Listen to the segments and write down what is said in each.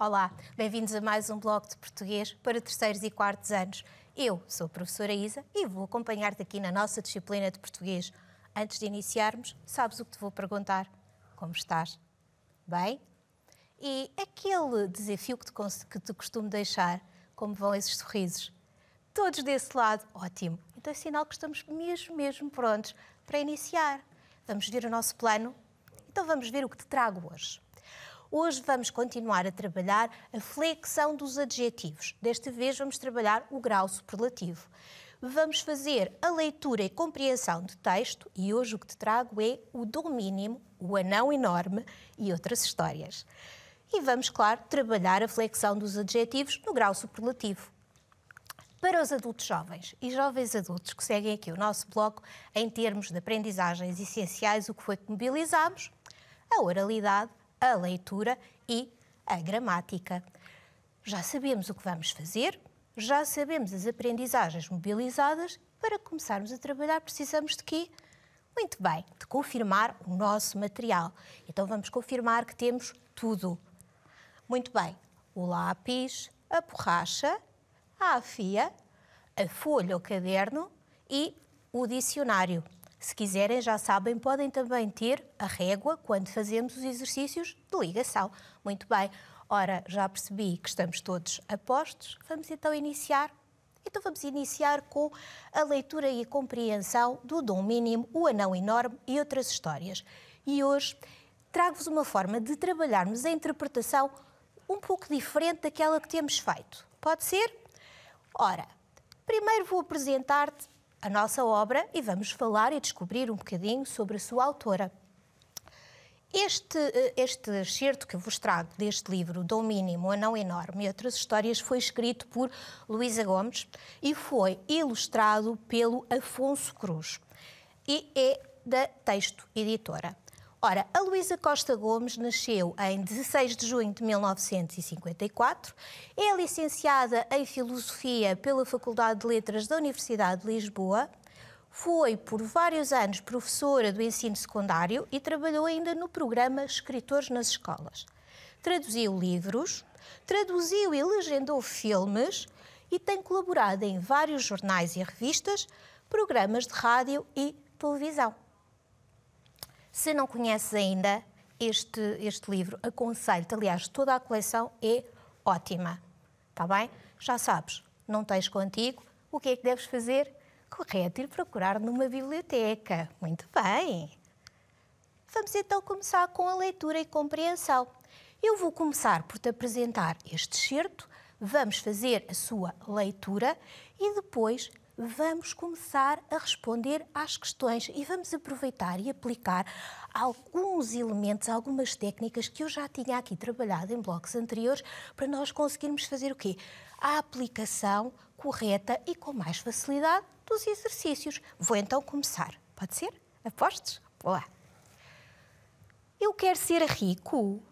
Olá, bem-vindos a mais um blog de português para terceiros e quartos anos. Eu sou a professora Isa e vou acompanhar-te aqui na nossa disciplina de português. Antes de iniciarmos, sabes o que te vou perguntar? Como estás? Bem? E aquele desafio que te, que te costumo deixar, como vão esses sorrisos? Todos desse lado, ótimo. Então é sinal que estamos mesmo, mesmo prontos para iniciar. Vamos ver o nosso plano? Então vamos ver o que te trago hoje. Hoje vamos continuar a trabalhar a flexão dos adjetivos. Desta vez vamos trabalhar o grau superlativo. Vamos fazer a leitura e compreensão de texto e hoje o que te trago é o do Mínimo, o Anão Enorme e outras histórias. E vamos, claro, trabalhar a flexão dos adjetivos no grau superlativo. Para os adultos jovens e jovens adultos que seguem aqui o nosso bloco, em termos de aprendizagens essenciais, o que foi que mobilizámos? A oralidade, a leitura e a gramática. Já sabemos o que vamos fazer, já sabemos as aprendizagens mobilizadas, para começarmos a trabalhar precisamos de quê? Muito bem, de confirmar o nosso material. Então vamos confirmar que temos tudo. Muito bem, o lápis, a borracha, a afia, a folha ou caderno e o dicionário. Se quiserem, já sabem, podem também ter a régua quando fazemos os exercícios de ligação. Muito bem. Ora, já percebi que estamos todos a postos. Vamos então iniciar então vamos iniciar com a leitura e a compreensão do Dom Mínimo, o Anão Enorme e outras histórias. E hoje trago-vos uma forma de trabalharmos a interpretação um pouco diferente daquela que temos feito. Pode ser? Ora, primeiro vou apresentar-te a nossa obra e vamos falar e descobrir um bocadinho sobre a sua autora. Este, eh, este excerto que vos trago deste livro, Dom Mínimo, não Enorme e Outras Histórias, foi escrito por Luísa Gomes e foi ilustrado pelo Afonso Cruz e é da Texto Editora. Ora, a Luísa Costa Gomes nasceu em 16 de junho de 1954, é licenciada em Filosofia pela Faculdade de Letras da Universidade de Lisboa, foi por vários anos professora do ensino secundário e trabalhou ainda no programa Escritores nas Escolas. Traduziu livros, traduziu e legendou filmes e tem colaborado em vários jornais e revistas, programas de rádio e televisão. Se não conhece ainda este, este livro, aconselho-te. Aliás, toda a coleção é ótima. Está bem? Já sabes, não tens contigo. O que é que deves fazer? Correto, ir procurar numa biblioteca. Muito bem. Vamos então começar com a leitura e compreensão. Eu vou começar por te apresentar este certo, vamos fazer a sua leitura e depois vamos começar a responder às questões e vamos aproveitar e aplicar alguns elementos, algumas técnicas que eu já tinha aqui trabalhado em blocos anteriores para nós conseguirmos fazer o quê? A aplicação correta e com mais facilidade dos exercícios. Vou então começar. Pode ser? Apostes? Boa. Eu quero ser rico.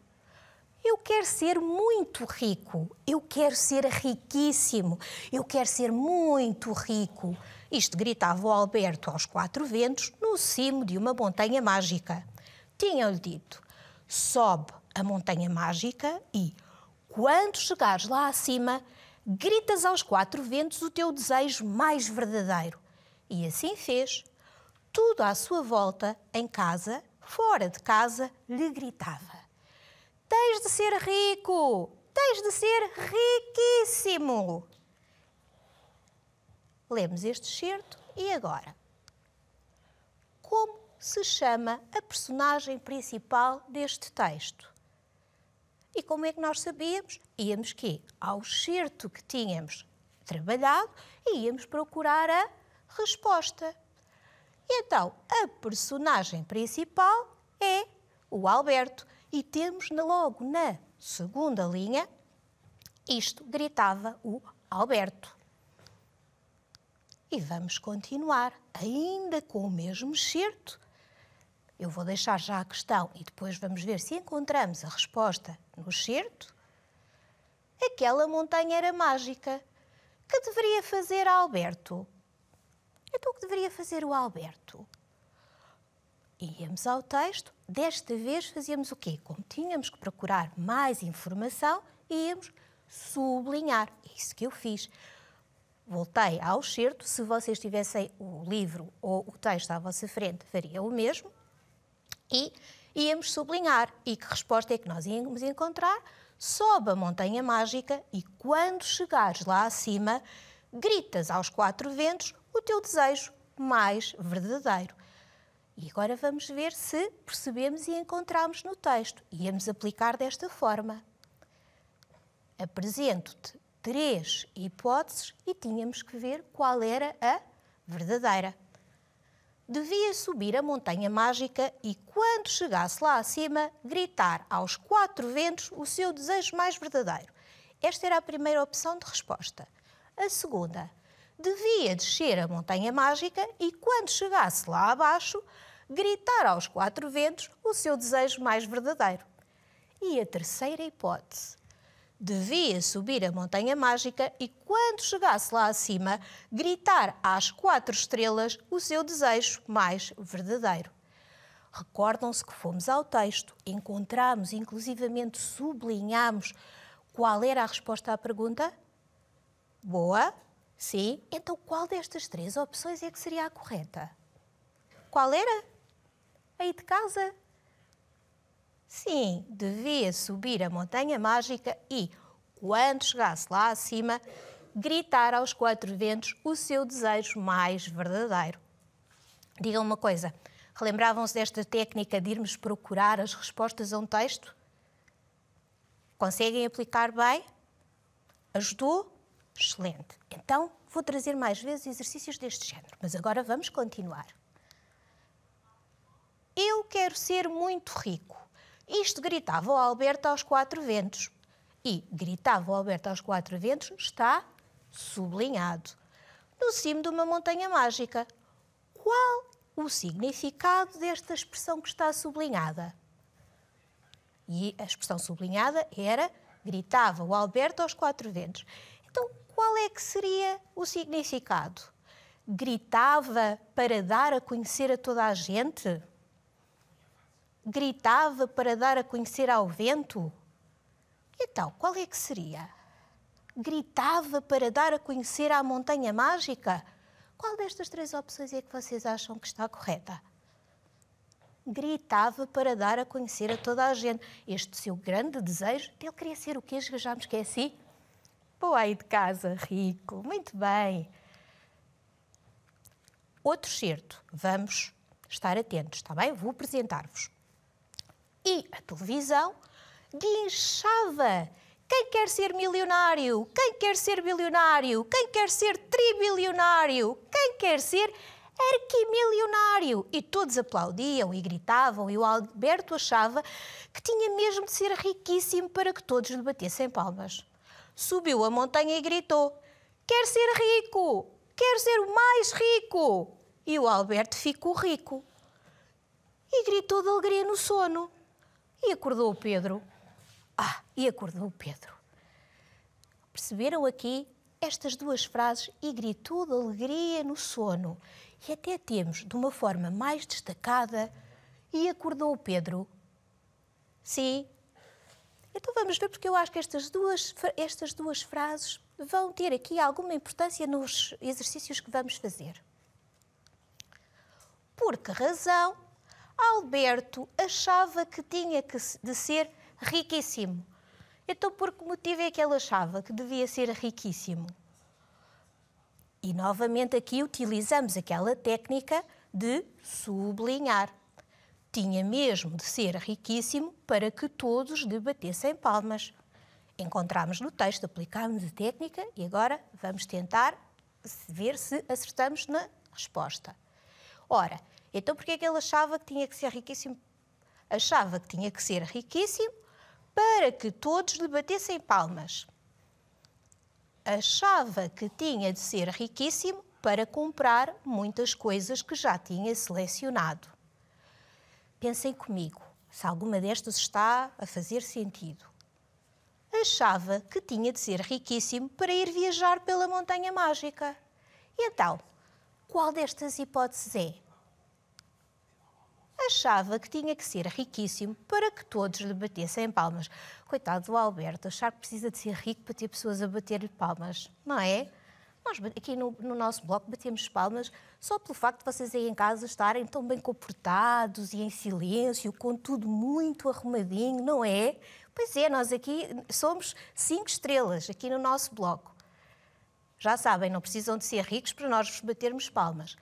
Eu quero ser muito rico, eu quero ser riquíssimo, eu quero ser muito rico. Isto gritava o Alberto aos quatro ventos, no cimo de uma montanha mágica. Tinham-lhe dito: sobe a montanha mágica e, quando chegares lá acima, gritas aos quatro ventos o teu desejo mais verdadeiro. E assim fez. Tudo à sua volta, em casa, fora de casa, lhe gritava. Tens de ser rico, tens de ser riquíssimo. Lemos este certo e agora? Como se chama a personagem principal deste texto? E como é que nós sabíamos? Íamos que ao certo que tínhamos trabalhado e íamos procurar a resposta. E então, a personagem principal é o Alberto, e temos logo na segunda linha, isto gritava o Alberto. E vamos continuar, ainda com o mesmo certo. Eu vou deixar já a questão e depois vamos ver se encontramos a resposta no certo. Aquela montanha era mágica. Que deveria fazer Alberto? Então, o que deveria fazer o Alberto? íamos ao texto, desta vez fazíamos o quê? Como tínhamos que procurar mais informação, íamos sublinhar. Isso que eu fiz. Voltei ao certo, se vocês tivessem o livro ou o texto à vossa frente, faria o mesmo. E íamos sublinhar. E que resposta é que nós íamos encontrar? Sobe a montanha mágica e quando chegares lá acima, gritas aos quatro ventos o teu desejo mais verdadeiro. E agora vamos ver se percebemos e encontramos no texto. Iamos aplicar desta forma. Apresento-te três hipóteses e tínhamos que ver qual era a verdadeira. Devia subir a montanha mágica e, quando chegasse lá acima, gritar aos quatro ventos o seu desejo mais verdadeiro. Esta era a primeira opção de resposta. A segunda, devia descer a Montanha Mágica e, quando chegasse lá abaixo, gritar aos quatro ventos o seu desejo mais verdadeiro. E a terceira hipótese. Devia subir a Montanha Mágica e, quando chegasse lá acima, gritar às quatro estrelas o seu desejo mais verdadeiro. Recordam-se que fomos ao texto, encontramos, inclusivamente sublinhamos qual era a resposta à pergunta? Boa, Sim. Então, qual destas três opções é que seria a correta? Qual era? Aí de casa? Sim, devia subir a Montanha Mágica e, quando chegasse lá acima, gritar aos quatro ventos o seu desejo mais verdadeiro. Digam uma coisa: relembravam-se desta técnica de irmos procurar as respostas a um texto? Conseguem aplicar bem? Ajudou? Excelente. Então vou trazer mais vezes exercícios deste género, mas agora vamos continuar. Eu quero ser muito rico. Isto gritava o Alberto aos quatro ventos. E gritava o Alberto aos quatro ventos está sublinhado. No cimo de uma montanha mágica. Qual o significado desta expressão que está sublinhada? E a expressão sublinhada era gritava o Alberto aos quatro ventos. Então, qual é que seria o significado? Gritava para dar a conhecer a toda a gente? Gritava para dar a conhecer ao vento? Então, qual é que seria? Gritava para dar a conhecer à montanha mágica? Qual destas três opções é que vocês acham que está correta? Gritava para dar a conhecer a toda a gente. Este seu grande desejo, ele queria ser o quê? Já me esqueci ou aí de casa rico. Muito bem. Outro certo, vamos estar atentos, está bem? Vou apresentar-vos. E a televisão guinchava. Quem quer ser milionário? Quem quer ser bilionário? Quem quer ser tribilionário? Quem quer ser arquimilionário? E todos aplaudiam e gritavam, e o Alberto achava que tinha mesmo de ser riquíssimo para que todos lhe batessem palmas subiu a montanha e gritou: Quer ser rico! Quer ser o mais rico! E o Alberto ficou rico. E gritou de alegria no sono. E acordou o Pedro. Ah, e acordou o Pedro. Perceberam aqui estas duas frases e gritou de alegria no sono. E até temos, de uma forma mais destacada, e acordou o Pedro. Sim, então vamos ver, porque eu acho que estas duas, estas duas frases vão ter aqui alguma importância nos exercícios que vamos fazer. Por que razão Alberto achava que tinha que de ser riquíssimo? Então, por que motivo é que ele achava que devia ser riquíssimo? E novamente aqui utilizamos aquela técnica de sublinhar tinha mesmo de ser riquíssimo para que todos lhe batessem palmas. Encontramos no texto, aplicámos a técnica e agora vamos tentar ver se acertamos na resposta. Ora, então porquê é que ele achava que tinha que ser riquíssimo? Achava que tinha que ser riquíssimo para que todos lhe batessem palmas. Achava que tinha de ser riquíssimo para comprar muitas coisas que já tinha selecionado. Pensem comigo se alguma destas está a fazer sentido. Achava que tinha de ser riquíssimo para ir viajar pela Montanha Mágica. E então, qual destas hipóteses é? Achava que tinha que ser riquíssimo para que todos lhe batessem palmas. Coitado do Alberto, achar que precisa de ser rico para ter pessoas a bater-lhe palmas, não é? Nós aqui no, no, nosso bloco batemos palmas só pelo facto de vocês aí em casa estarem tão bem comportados e em silêncio, com tudo muito arrumadinho, não é? Pois é, nós aqui somos cinco estrelas aqui no nosso bloco. Já sabem, não precisam de ser ricos para nós vos batermos palmas.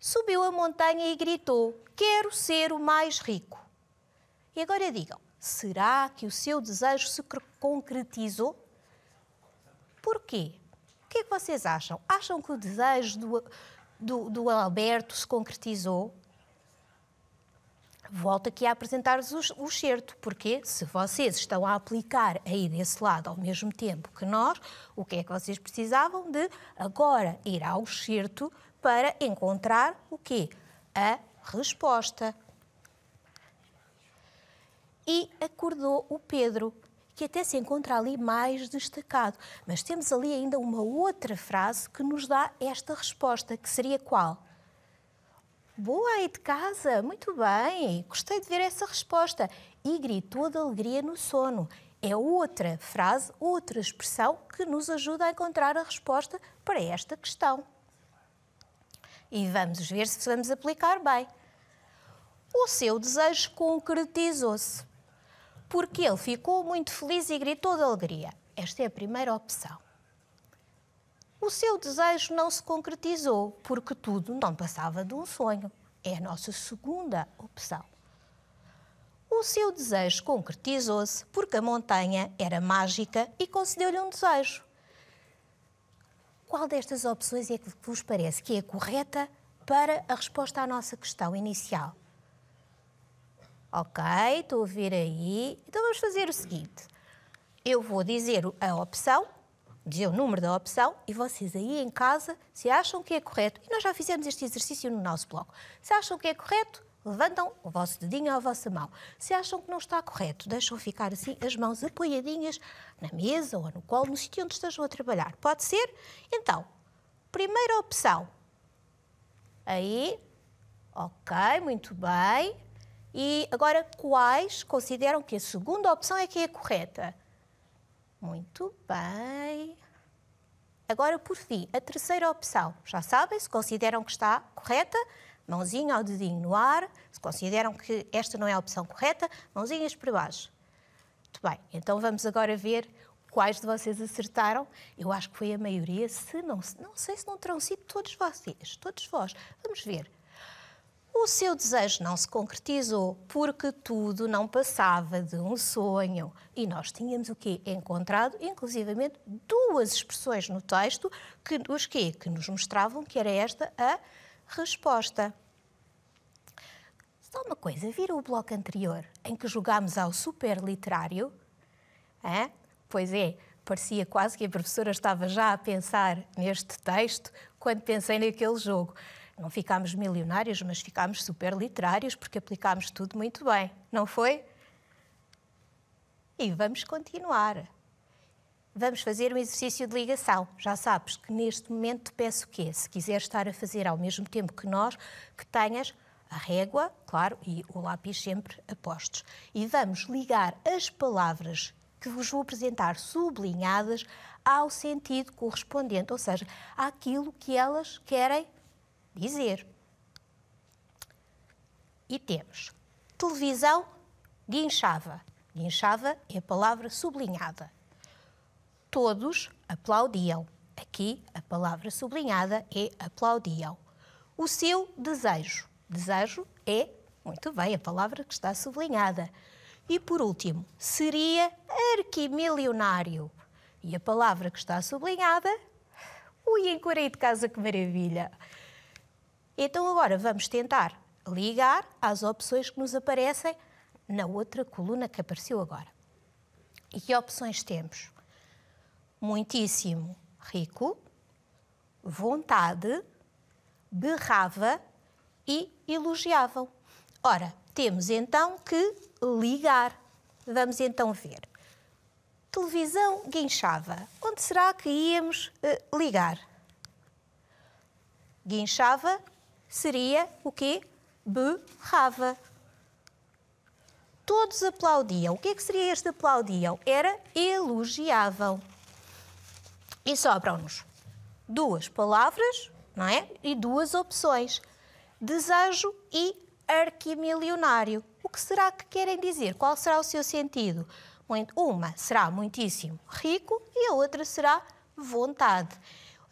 Subiu a montanha e gritou: Quero ser o mais rico. E agora digam: será que o seu desejo se concretizou? Porquê? que é que vocês acham? Acham que o desejo do, do, do Alberto se concretizou? Volto aqui a apresentar-vos o certo, porque se vocês estão a aplicar aí desse lado ao mesmo tempo que nós, o que é que vocês precisavam de agora ir ao certo para encontrar o quê? A resposta. E acordou o Pedro, que até se encontra ali mais destacado. Mas temos ali ainda uma outra frase que nos dá esta resposta, que seria qual? Boa aí de casa, muito bem, gostei de ver essa resposta. E gritou de alegria no sono. É outra frase, outra expressão que nos ajuda a encontrar a resposta para esta questão. E vamos ver se vamos aplicar bem. O seu desejo concretizou-se porque ele ficou muito feliz e gritou de alegria. Esta é a primeira opção. O seu desejo não se concretizou, porque tudo não passava de um sonho. É a nossa segunda opção. O seu desejo concretizou-se porque a montanha era mágica e concedeu-lhe um desejo. Qual destas opções é que vos parece que é correta para a resposta à nossa questão inicial? Ok, estou a ver aí. Então vamos fazer o seguinte: eu vou dizer a opção, dizer o número da opção, e vocês aí em casa, se acham que é correto, e nós já fizemos este exercício no nosso bloco, se acham que é correto, levantam o vosso dedinho ou a vossa mão. Se acham que não está correto, deixam ficar assim as mãos apoiadinhas na mesa ou no colo, no sítio onde estejam a trabalhar. Pode ser? Então, primeira opção. Aí, ok, muito bem. E agora, quais consideram que a segunda opção é que é correta? Muito bem. Agora, por fim, a terceira opção. Já sabem, se consideram que está correta, mãozinha ao dedinho no ar. Se consideram que esta não é a opção correta, mãozinhas para baixo. Muito bem, então vamos agora ver quais de vocês acertaram. Eu acho que foi a maioria, se não, não sei se não terão sido todos vocês, todos vós. Vamos ver. O seu desejo não se concretizou porque tudo não passava de um sonho. E nós tínhamos o quê? Encontrado, inclusivamente, duas expressões no texto que, os quê? que nos mostravam que era esta a resposta. Só uma coisa, viram o bloco anterior em que jogámos ao super literário? É? Pois é, parecia quase que a professora estava já a pensar neste texto quando pensei naquele jogo. Não ficámos milionários, mas ficámos super literários porque aplicámos tudo muito bem, não foi? E vamos continuar. Vamos fazer um exercício de ligação. Já sabes que neste momento te peço o quê? Se quiseres estar a fazer ao mesmo tempo que nós, que tenhas a régua, claro, e o lápis sempre apostos. E vamos ligar as palavras que vos vou apresentar sublinhadas ao sentido correspondente, ou seja, àquilo que elas querem dizer. E temos televisão guinchava. Guinchava é a palavra sublinhada. Todos aplaudiam. Aqui a palavra sublinhada é aplaudiam. O seu desejo. Desejo é, muito bem, a palavra que está sublinhada. E por último, seria arquimilionário. E a palavra que está sublinhada, ui, encorei de casa, que maravilha! Então agora vamos tentar ligar às opções que nos aparecem na outra coluna que apareceu agora. E que opções temos? Muitíssimo rico, vontade, berrava e elogiável Ora, temos então que ligar. Vamos então ver. Televisão guinchava. Onde será que íamos uh, ligar? Guinchava seria o quê? Berrava. Todos aplaudiam. O que é que seria este aplaudiam? Era elogiavam. E sobram-nos duas palavras, não é? E duas opções: desejo e arquimilionário. O que será que querem dizer? Qual será o seu sentido? Uma será muitíssimo rico e a outra será vontade.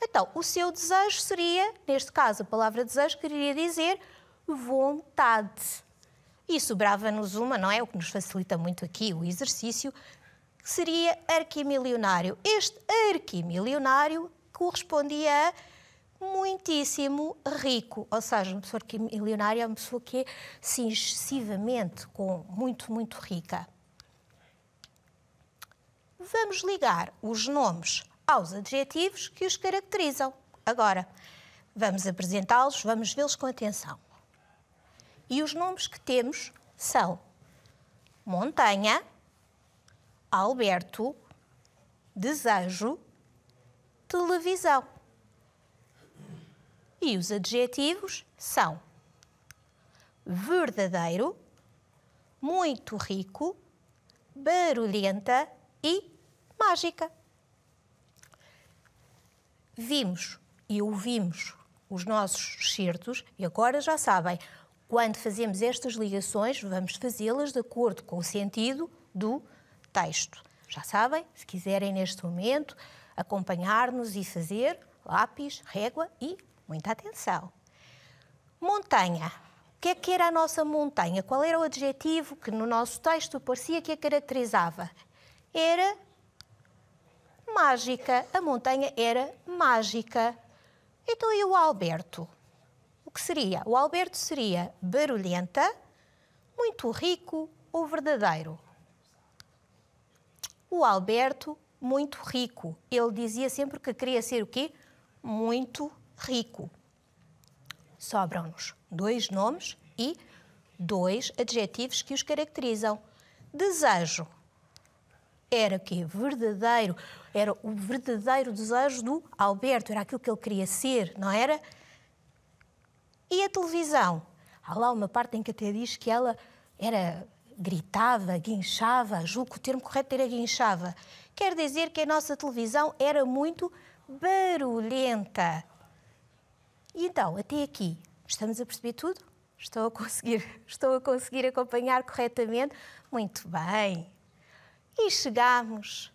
Então, o seu desejo seria, neste caso, a palavra desejo queria dizer vontade. E sobrava-nos uma, não é? O que nos facilita muito aqui o exercício, que seria arquimilionário. Este arquimilionário correspondia a muitíssimo rico, ou seja, uma pessoa arquimilionária, é uma pessoa que é sim, excessivamente com muito, muito rica. Vamos ligar os nomes aos adjetivos que os caracterizam. Agora, vamos apresentá-los, vamos vê-los com atenção. E os nomes que temos são Montanha, Alberto, Desejo, Televisão. E os adjetivos são verdadeiro, muito rico, barulhenta e mágica vimos e ouvimos os nossos certos e agora já sabem, quando fazemos estas ligações, vamos fazê-las de acordo com o sentido do texto. Já sabem, se quiserem neste momento acompanhar-nos e fazer lápis, régua e muita atenção. Montanha. O que é que era a nossa montanha? Qual era o adjetivo que no nosso texto parecia que a caracterizava? Era mágica. A montanha era mágica. Então e o Alberto? O que seria? O Alberto seria barulhenta, muito rico ou verdadeiro? O Alberto, muito rico. Ele dizia sempre que queria ser o quê? Muito rico. Sobram-nos dois nomes e dois adjetivos que os caracterizam. Desejo era que verdadeiro, era o verdadeiro desejo do Alberto, era aquilo que ele queria ser, não era? E a televisão? Há lá uma parte em que até diz que ela era gritava, guinchava, julgo que o termo correto era guinchava. Quer dizer que a nossa televisão era muito barulhenta. E então, até aqui, estamos a perceber tudo? Estou a conseguir, estou a conseguir acompanhar corretamente? Muito bem, e chegamos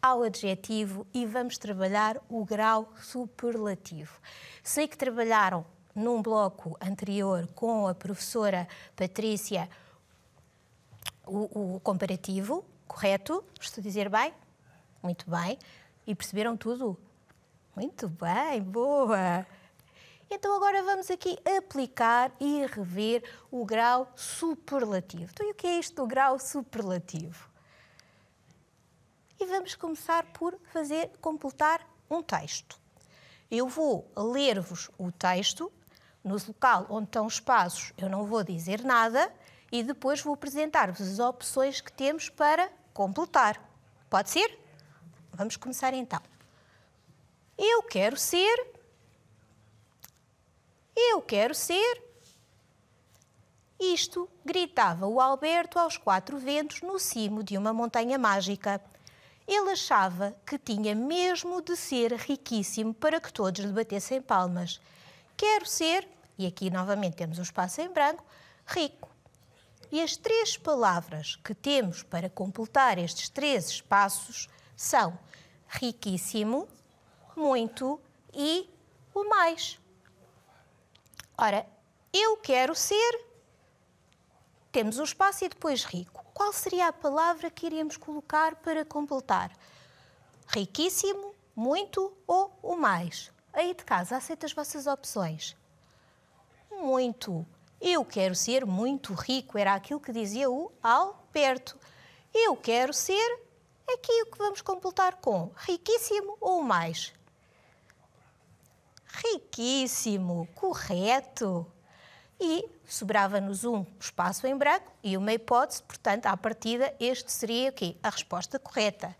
ao adjetivo e vamos trabalhar o grau superlativo. Sei que trabalharam num bloco anterior com a professora Patrícia o, o comparativo, correto? Estou a dizer bem? Muito bem. E perceberam tudo? Muito bem, boa! Então agora vamos aqui aplicar e rever o grau superlativo. Então, e o que é isto do grau superlativo? e vamos começar por fazer completar um texto. Eu vou ler-vos o texto, no local onde estão os passos eu não vou dizer nada e depois vou apresentar-vos as opções que temos para completar. Pode ser? Vamos começar então. Eu quero ser. Eu quero ser. Isto gritava o Alberto aos quatro ventos no cimo de uma montanha mágica. Ele achava que tinha mesmo de ser riquíssimo para que todos lhe batessem palmas. Quero ser, e aqui novamente temos o espaço em branco, rico. E as três palavras que temos para completar estes três espaços são riquíssimo, muito e o mais. Ora, eu quero ser, temos o um espaço e depois rico qual seria a palavra que iríamos colocar para completar? Riquíssimo, muito ou o mais? Aí de casa, aceita as vossas opções. Muito. Eu quero ser muito rico, era aquilo que dizia o Alberto. Eu quero ser aqui o que vamos completar com riquíssimo ou mais? Riquíssimo, correto e sobrava-nos um espaço em branco e uma hipótese, portanto, à partida, este seria o quê? A resposta correta.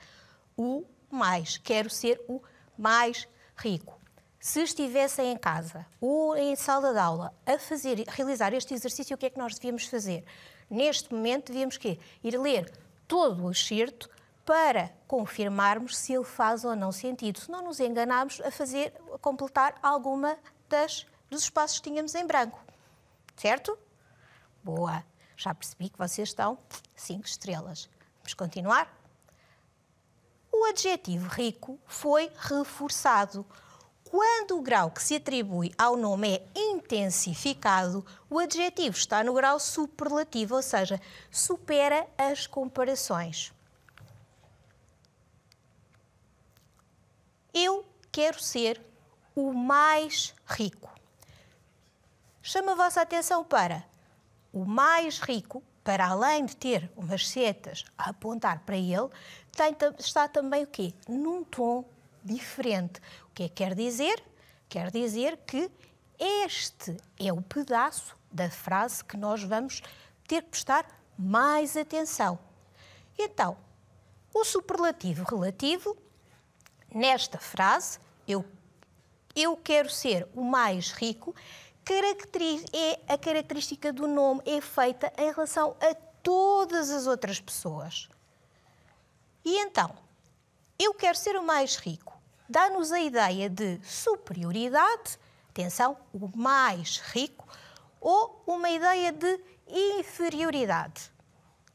O mais. Quero ser o mais rico. Se estivessem em casa ou em sala de aula a fazer, a realizar este exercício, o que é que nós devíamos fazer? Neste momento, devíamos quê? ir ler todo o excerto para confirmarmos se ele faz ou não sentido, se não nos enganarmos a fazer, a completar alguma das, dos espaços que tínhamos em branco certo? Boa, já percebi que vocês estão cinco estrelas. Vamos continuar? O adjetivo rico foi reforçado. Quando o grau que se atribui ao nome é intensificado, o adjetivo está no grau superlativo, ou seja, supera as comparações. Eu quero ser o mais rico chama a vossa atenção para o mais rico, para além de ter umas setas a apontar para ele, tem, está também o quê? Num tom diferente. O que é que quer dizer? Quer dizer que este é o pedaço da frase que nós vamos ter que prestar mais atenção. Então, o superlativo relativo, nesta frase, eu, eu quero ser o mais rico, é a característica do nome é feita em relação a todas as outras pessoas. E então, eu quero ser o mais rico. Dá-nos a ideia de superioridade, atenção, o mais rico, ou uma ideia de inferioridade.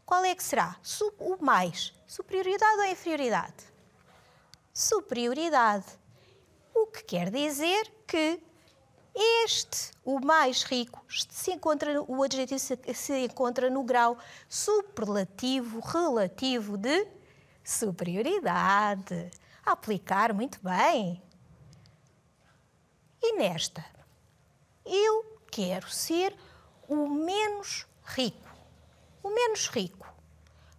Qual é que será? O mais. Superioridade ou inferioridade? Superioridade. O que quer dizer que este, o mais rico, se encontra, o adjetivo se, encontra no grau superlativo relativo de superioridade. aplicar muito bem. E nesta, eu quero ser o menos rico. O menos rico.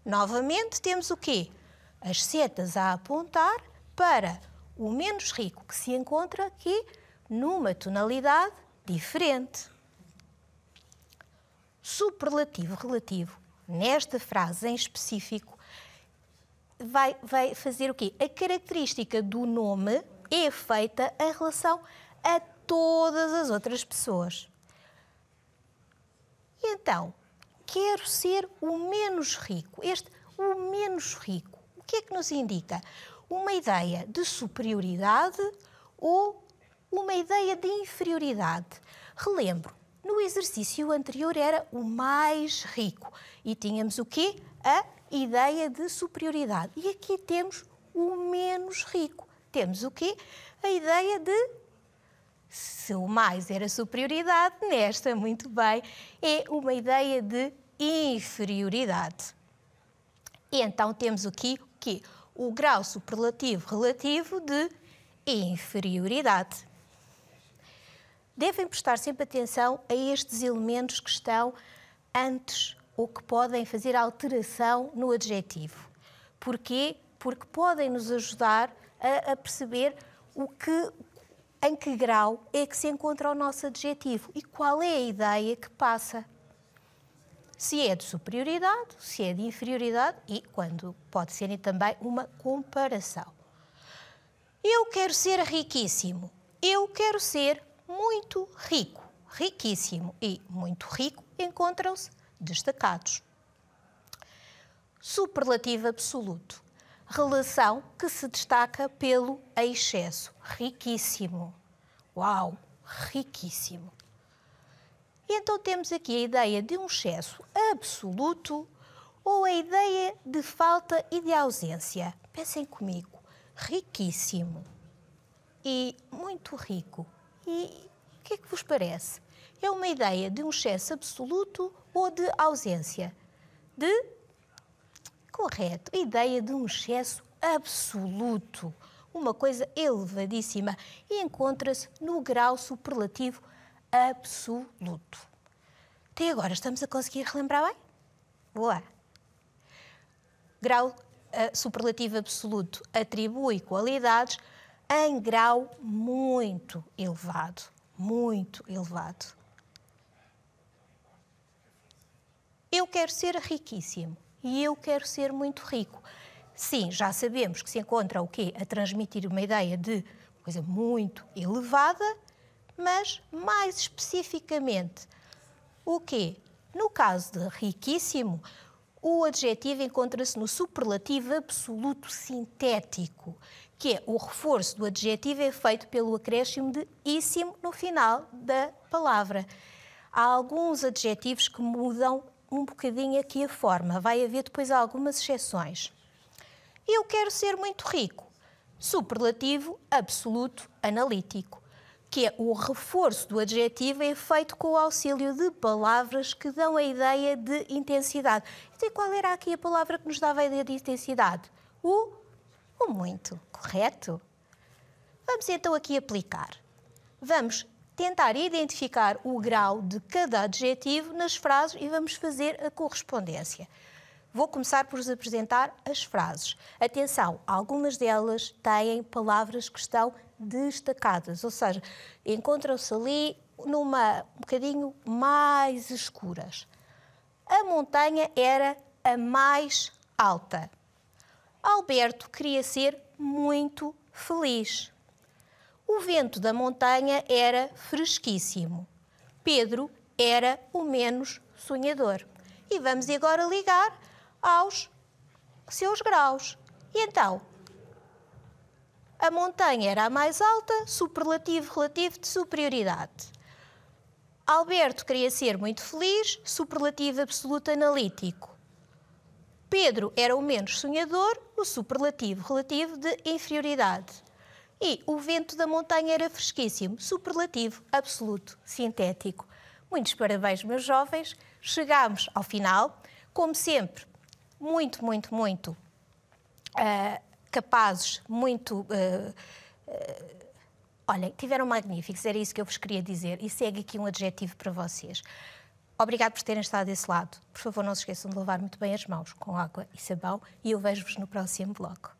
Novamente temos o quê? As setas a apontar para o menos rico, que se encontra aqui numa tonalidade diferente. Superlativo relativo, nesta frase em específico, vai, vai fazer o quê? A característica do nome é feita em relação a todas as outras pessoas. E então, quero ser o menos rico. Este, o menos rico, o que é que nos indica? Uma ideia de superioridade ou uma ideia de inferioridade. Relembro, no exercício anterior era o mais rico e tínhamos o quê? A ideia de superioridade. E aqui temos o menos rico. Temos o quê? A ideia de se o mais era superioridade, nesta, muito bem, é uma ideia de inferioridade. E então temos aqui o quê? O grau superlativo relativo de inferioridade devem prestar sempre atenção a estes elementos que estão antes ou que podem fazer alteração no adjetivo. Porquê? Porque podem nos ajudar a, a perceber o que, em que grau é que se encontra o nosso adjetivo e qual é a ideia que passa. Se é de superioridade, se é de inferioridade e, quando pode ser também, uma comparação. Eu quero ser riquíssimo. Eu quero ser muito rico, riquíssimo e muito rico encontram-se destacados. Superlativo absoluto. Relação que se destaca pelo excesso. Riquíssimo. Uau, riquíssimo. Então temos aqui a ideia de um excesso absoluto ou a ideia de falta e de ausência. Pensem comigo, riquíssimo e muito rico. E o que é que vos parece? É uma ideia de um excesso absoluto ou de ausência? De. Correto, ideia de um excesso absoluto. Uma coisa elevadíssima e encontra-se no grau superlativo absoluto. Até agora estamos a conseguir relembrar bem? Boa! Grau uh, superlativo absoluto atribui qualidades em grau muito elevado, muito elevado. Eu quero ser riquíssimo e eu quero ser muito rico. Sim, já sabemos que se encontra o quê? A transmitir uma ideia de coisa muito elevada, mas mais especificamente, o quê? No caso de riquíssimo, o adjetivo encontra-se no superlativo absoluto sintético, que é o reforço do adjetivo é feito pelo acréscimo de íssimo no final da palavra. Há alguns adjetivos que mudam um bocadinho aqui a forma, vai haver depois algumas exceções. Eu quero ser muito rico. Superlativo absoluto analítico, que é o reforço do adjetivo é feito com o auxílio de palavras que dão a ideia de intensidade. Então, qual era aqui a palavra que nos dava a ideia de intensidade? O ou muito, correto? Vamos então aqui aplicar. Vamos tentar identificar o grau de cada adjetivo nas frases e vamos fazer a correspondência. Vou começar por vos apresentar as frases. Atenção, algumas delas têm palavras que estão destacadas, ou seja, encontram-se ali numa um bocadinho mais escuras. A montanha era a mais alta. Alberto queria ser muito feliz. O vento da montanha era fresquíssimo. Pedro era o menos sonhador. E vamos agora ligar aos seus graus. E então, a montanha era a mais alta, superlativo relativo de superioridade. Alberto queria ser muito feliz, superlativo absoluto analítico. Pedro era o menos sonhador, o superlativo relativo de inferioridade. E o vento da montanha era fresquíssimo, superlativo absoluto, sintético. Muitos parabéns, meus jovens. Chegámos ao final. Como sempre, muito, muito, muito uh, capazes, muito. Uh, uh, olhem, tiveram magníficos, era isso que eu vos queria dizer. E segue aqui um adjetivo para vocês. Obrigado por terem estado desse lado. Por favor, não se esqueçam de lavar muito bem as mãos com água e sabão e eu vejo-vos no próximo bloco.